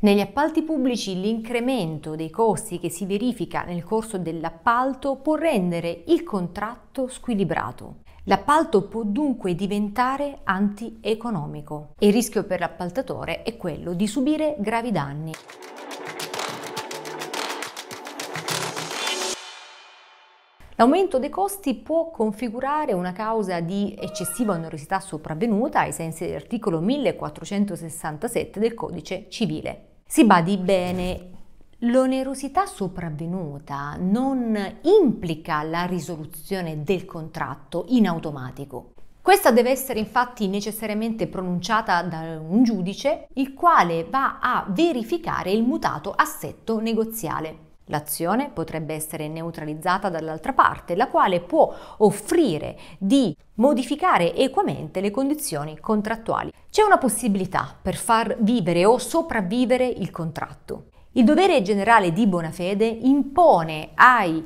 Negli appalti pubblici l'incremento dei costi che si verifica nel corso dell'appalto può rendere il contratto squilibrato. L'appalto può dunque diventare antieconomico e il rischio per l'appaltatore è quello di subire gravi danni. L'aumento dei costi può configurare una causa di eccessiva onerosità sopravvenuta ai sensi dell'articolo 1467 del Codice civile. Si badi bene, l'onerosità sopravvenuta non implica la risoluzione del contratto in automatico. Questa deve essere infatti necessariamente pronunciata da un giudice, il quale va a verificare il mutato assetto negoziale. L'azione potrebbe essere neutralizzata dall'altra parte, la quale può offrire di modificare equamente le condizioni contrattuali. C'è una possibilità per far vivere o sopravvivere il contratto. Il dovere generale di buona fede impone ai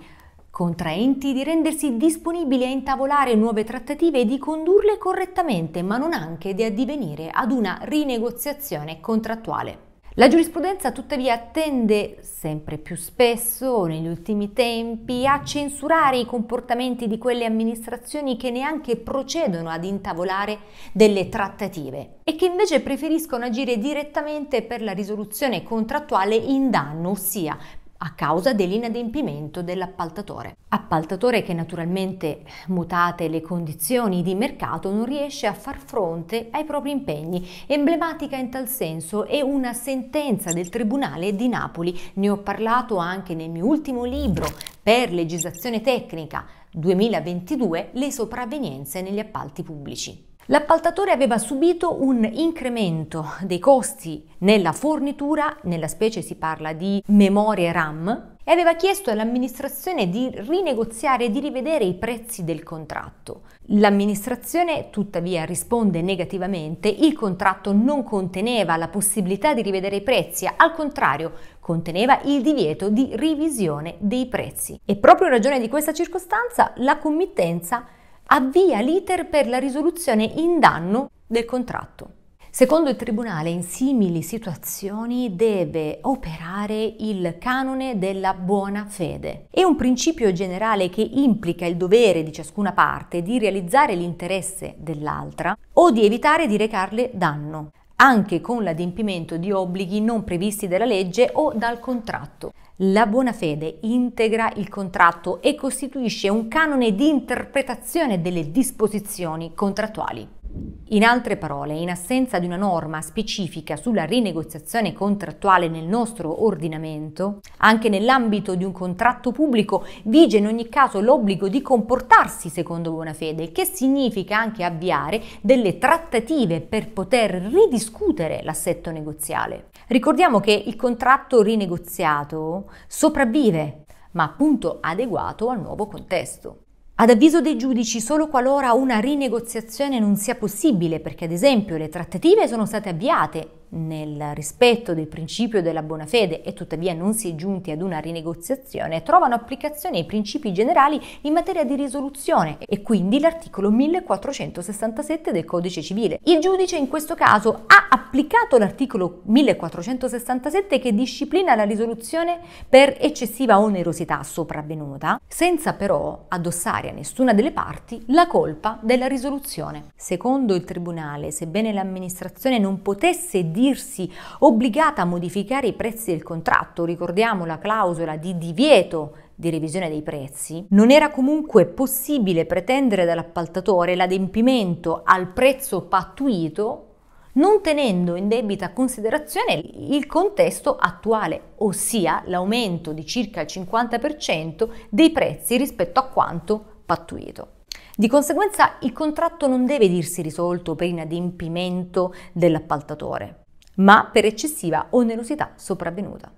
contraenti di rendersi disponibili a intavolare nuove trattative e di condurle correttamente, ma non anche di addivenire ad una rinegoziazione contrattuale. La giurisprudenza tuttavia tende sempre più spesso negli ultimi tempi a censurare i comportamenti di quelle amministrazioni che neanche procedono ad intavolare delle trattative e che invece preferiscono agire direttamente per la risoluzione contrattuale in danno, ossia a causa dell'inadempimento dell'appaltatore. Appaltatore che naturalmente, mutate le condizioni di mercato, non riesce a far fronte ai propri impegni. Emblematica in tal senso è una sentenza del Tribunale di Napoli. Ne ho parlato anche nel mio ultimo libro, Per legislazione tecnica 2022, le sopravvenienze negli appalti pubblici. L'appaltatore aveva subito un incremento dei costi nella fornitura, nella specie si parla di memorie RAM, e aveva chiesto all'amministrazione di rinegoziare e di rivedere i prezzi del contratto. L'amministrazione tuttavia risponde negativamente, il contratto non conteneva la possibilità di rivedere i prezzi, al contrario conteneva il divieto di revisione dei prezzi. E proprio in ragione di questa circostanza la committenza avvia l'iter per la risoluzione in danno del contratto. Secondo il Tribunale, in simili situazioni deve operare il canone della buona fede. È un principio generale che implica il dovere di ciascuna parte di realizzare l'interesse dell'altra o di evitare di recarle danno, anche con l'adempimento di obblighi non previsti dalla legge o dal contratto. La buona fede integra il contratto e costituisce un canone di interpretazione delle disposizioni contrattuali. In altre parole, in assenza di una norma specifica sulla rinegoziazione contrattuale nel nostro ordinamento, anche nell'ambito di un contratto pubblico vige in ogni caso l'obbligo di comportarsi secondo buona fede, che significa anche avviare delle trattative per poter ridiscutere l'assetto negoziale. Ricordiamo che il contratto rinegoziato sopravvive, ma appunto adeguato al nuovo contesto. Ad avviso dei giudici solo qualora una rinegoziazione non sia possibile, perché ad esempio le trattative sono state avviate nel rispetto del principio della buona fede e tuttavia non si è giunti ad una rinegoziazione, trovano applicazione i principi generali in materia di risoluzione e quindi l'articolo 1467 del Codice Civile. Il giudice in questo caso ha applicato l'articolo 1467 che disciplina la risoluzione per eccessiva onerosità sopravvenuta, senza però addossare a nessuna delle parti la colpa della risoluzione. Secondo il Tribunale, sebbene l'amministrazione non potesse dire dirsi obbligata a modificare i prezzi del contratto, ricordiamo la clausola di divieto di revisione dei prezzi, non era comunque possibile pretendere dall'appaltatore l'adempimento al prezzo pattuito non tenendo in debita considerazione il contesto attuale, ossia l'aumento di circa il 50% dei prezzi rispetto a quanto pattuito. Di conseguenza il contratto non deve dirsi risolto per inadempimento dell'appaltatore, ma per eccessiva onerosità sopravvenuta.